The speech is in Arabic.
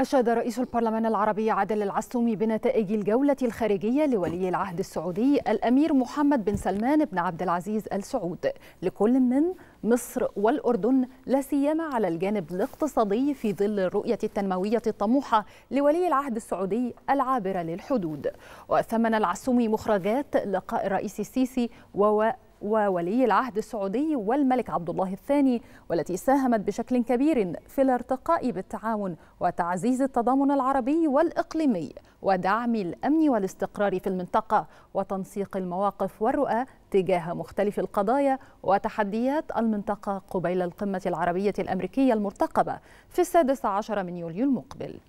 أشاد رئيس البرلمان العربي عادل العسومي بنتائج الجولة الخارجية لولي العهد السعودي الأمير محمد بن سلمان بن عبد العزيز آل سعود لكل من مصر والأردن لا سيما على الجانب الاقتصادي في ظل الرؤية التنموية الطموحة لولي العهد السعودي العابرة للحدود وثمن العسومي مخرجات لقاء الرئيس السيسي ووائل وولي العهد السعودي والملك عبد الله الثاني والتي ساهمت بشكل كبير في الارتقاء بالتعاون وتعزيز التضامن العربي والإقليمي ودعم الأمن والاستقرار في المنطقة وتنسيق المواقف والرؤى تجاه مختلف القضايا وتحديات المنطقة قبيل القمة العربية الأمريكية المرتقبة في السادس عشر من يوليو المقبل